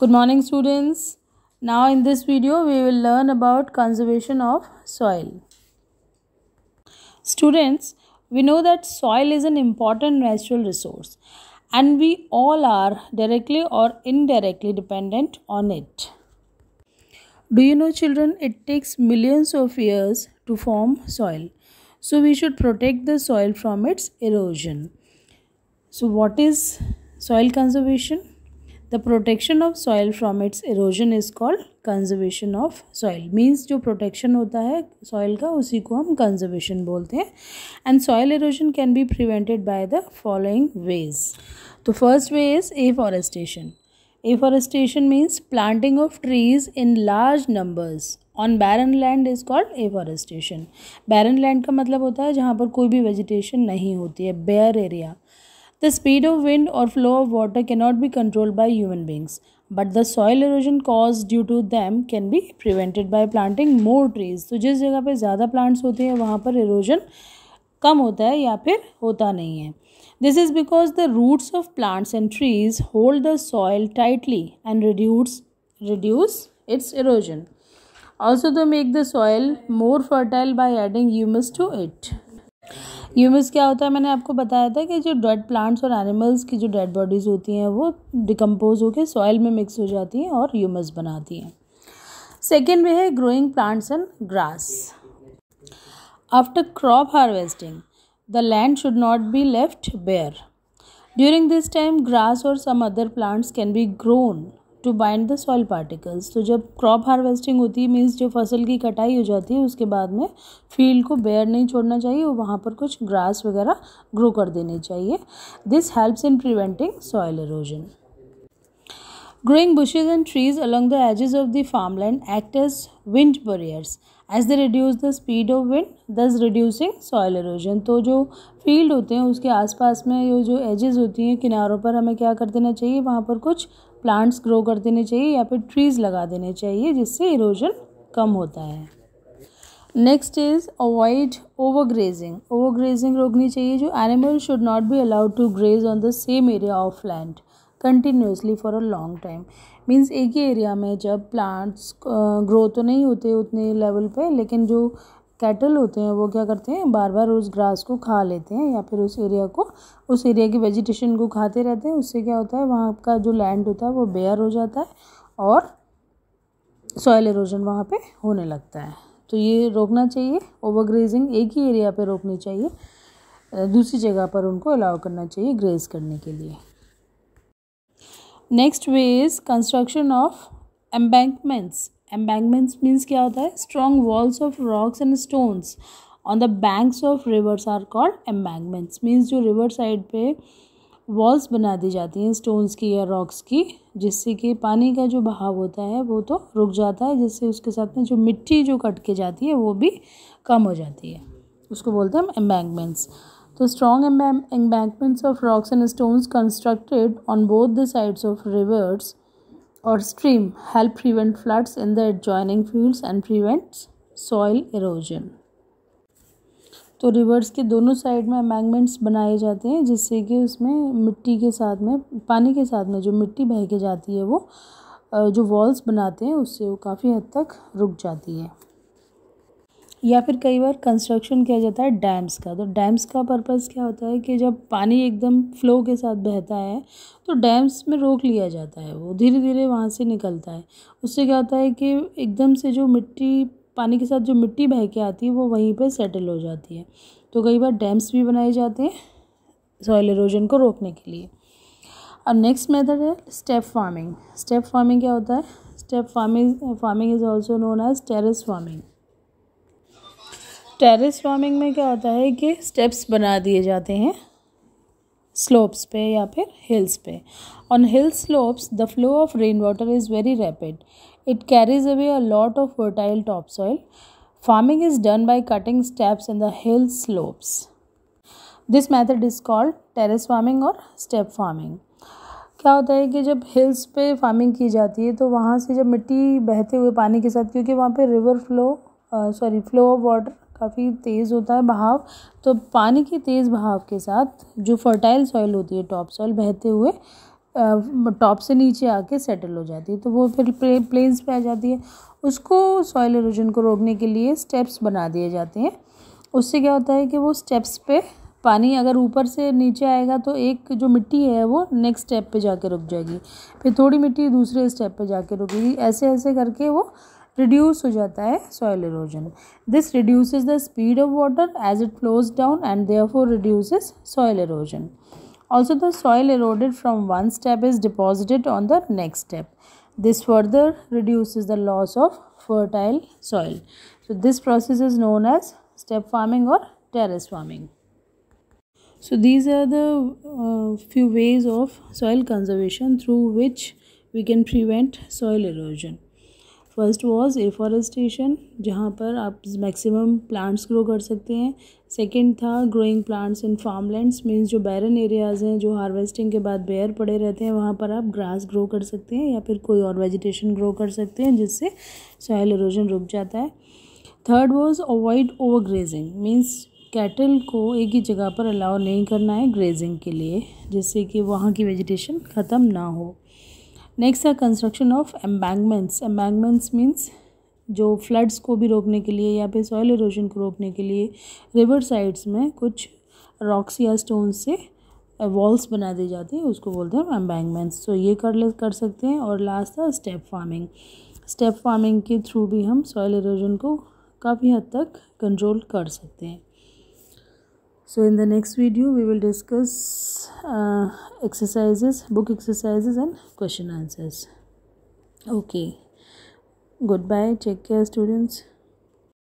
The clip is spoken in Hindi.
good morning students now in this video we will learn about conservation of soil students we know that soil is an important natural resource and we all are directly or indirectly dependent on it do you know children it takes millions of years to form soil so we should protect the soil from its erosion so what is soil conservation the protection of soil from its erosion is called conservation of soil means जो प्रोटेक्शन होता है सॉइल का उसी को हम कंजर्वेशन बोलते हैं and soil erosion can be prevented by the following ways तो first way is afforestation afforestation means planting of trees in large numbers on barren land is called afforestation barren land का मतलब होता है जहाँ पर कोई भी वेजिटेशन नहीं होती है bare area The speed of wind or flow of water cannot be controlled by human beings, but the soil erosion caused due to them can be prevented by planting more trees. so, जिस जगह पे ज़्यादा plants होते हैं वहाँ पर erosion कम होता है या फिर होता नहीं है this is because the roots of plants and trees hold the soil tightly and reduce reduce its erosion. Also, they make the soil more fertile by adding humus to it. Humus क्या होता है मैंने आपको बताया था कि जो डेड प्लांट्स और एनिमल्स की जो डेड बॉडीज़ होती हैं वो डिकम्पोज होकर सॉइल में मिक्स हो जाती हैं और ह्यूमस बनाती हैं सेकेंड वे है growing plants and grass after crop harvesting the land should not be left bare during this time grass और some other plants can be grown to bind the soil particles तो जब क्रॉप हार्वेस्टिंग होती है मीन्स जो फसल की कटाई हो जाती है उसके बाद में फील्ड को बेयर नहीं छोड़ना चाहिए और वहाँ पर कुछ ग्रास वगैरह ग्रो कर देने चाहिए this helps in preventing soil erosion bushes and trees along the the of the farm land act as wind barriers as the reduce the speed of wind thus reducing soil erosion. तो जो फील्ड होते हैं उसके आसपास में ये जो एजेस होती हैं किनारों पर हमें क्या कर देना चाहिए वहाँ पर कुछ प्लांट्स ग्रो कर देने चाहिए या फिर ट्रीज़ लगा देने चाहिए जिससे इरोजन कम होता है next is avoid overgrazing overgrazing रोकनी चाहिए जो animal should not be allowed to graze on the same area of land continuously for a long time means एक ही एरिया में जब प्लांट्स ग्रो तो नहीं होते उतने लेवल पे लेकिन जो कैटल होते हैं वो क्या करते हैं बार बार उस ग्रास को खा लेते हैं या फिर उस एरिया को उस एरिया की वेजिटेशन को खाते रहते हैं उससे क्या होता है वहाँ का जो लैंड होता है वो बेयर हो जाता है और सॉयल इरोजन वहाँ पे होने लगता है तो ये रोकना चाहिए ओवरग्रेजिंग एक ही एरिया पे रोकनी चाहिए दूसरी जगह पर उनको अलाउ करना चाहिए ग्रेज करने के लिए next way is construction of embankments embankments means क्या होता है strong walls of rocks and stones on the banks of rivers are called embankments means जो रिवर साइड पे वॉल्स बना दी जाती हैं स्टोन्स की या रॉक्स की जिससे कि पानी का जो बहाव होता है वो तो रुक जाता है जिससे उसके साथ में जो मिट्टी जो कट के जाती है वो भी कम हो जाती है उसको बोलते हैं हम तो strong embankments of rocks and stones constructed on both the sides of rivers or stream help prevent floods in the adjoining fields and prevents soil erosion. तो रिवर्स के दोनों साइड में अमेंगमेंट्स बनाए जाते हैं जिससे कि उसमें मिट्टी के साथ में पानी के साथ में जो मिट्टी बह के जाती है वो जो वॉल्स बनाते हैं उससे वो काफ़ी हद तक रुक जाती है या फिर कई बार कंस्ट्रक्शन किया जाता है डैम्स का तो डैम्स का पर्पज़ क्या होता है कि जब पानी एकदम फ्लो के साथ बहता है तो डैम्स में रोक लिया जाता है वो धीरे धीरे वहाँ से निकलता है उससे क्या होता है कि एकदम से जो मिट्टी पानी के साथ जो मिट्टी बह के आती है वो वहीं पर सेटल हो जाती है तो कई बार डैम्स भी बनाए जाते हैं सॉयल इरोजन को रोकने के लिए अब नेक्स्ट मेथड है स्टेप फार्मिंग स्टेप फार्मिंग क्या होता है step farming farming is also known as terrace farming terrace farming में क्या होता है कि स्टेप्स बना दिए जाते हैं स्लोप्स पे या फिर हिल्स पे on hill slopes the flow of rain water is very rapid it carries away a lot of fertile top soil farming is done by cutting steps in the hill slopes this method is called terrace farming और स्टेप फार्मिंग क्या होता है कि जब हिल्स पे फार्मिंग की जाती है तो वहाँ से जब मिट्टी बहते हुए पानी के साथ क्योंकि वहाँ पे river flow sorry flow of water काफ़ी तेज़ होता है बहाव तो पानी के तेज़ बहाव के साथ जो फर्टाइल सॉइल होती है टॉप सॉइल बहते हुए टॉप से नीचे आके सेटल हो जाती है तो वो फिर प्लेन्स पे आ जाती है उसको सॉइल इरोजन को रोकने के लिए स्टेप्स बना दिए जाते हैं उससे क्या होता है कि वो स्टेप्स पे पानी अगर ऊपर से नीचे आएगा तो एक जो मिट्टी है वो नेक्स्ट स्टेप पे जाके रुक जाएगी फिर थोड़ी मिट्टी दूसरे स्टेप पे जाके रुकेगी ऐसे ऐसे करके वो Reduce हो soil erosion. This reduces the speed of water as it flows down, and therefore reduces soil erosion. also the soil eroded from one step is deposited on the next step this further reduces the loss of fertile soil so this process is known as step farming or terrace farming so these are the uh, few ways of soil conservation through which we can prevent soil erosion first was afforestation जहाँ पर आप मैक्सिमम प्लांट्स ग्रो कर सकते हैं सेकेंड था growing plants in farmlands means जो बैरन एरियाज़ हैं जो हार्वेस्टिंग के बाद बेयर पड़े रहते हैं वहाँ पर आप ग्रास ग्रो कर सकते हैं या फिर कोई और वेजिटेशन ग्रो कर सकते हैं जिससे सॉयल इरोजन रुक जाता है third was avoid overgrazing means cattle को एक ही जगह पर अलाउ नहीं करना है ग्रेजिंग के लिए जिससे कि वहाँ की वेजिटेशन ख़त्म ना हो नेक्स्ट है construction of embankments embankments means जो फ्लड्स को भी रोकने के लिए या फिर सॉयल इरोजन को रोकने के लिए रिवर साइड्स में कुछ रॉक्स या स्टोन से वॉल्स बना दी जाती है उसको बोलते हैं एम्बैंगमेंट्स तो ये कर ले कर सकते हैं और लास्ट था स्टेप फार्मिंग स्टेप फार्मिंग के थ्रू भी हम सॉयल इरोजन को काफ़ी हद तक कंट्रोल कर सकते हैं so in the next video we will discuss uh, exercises book exercises and question answers okay goodbye take care students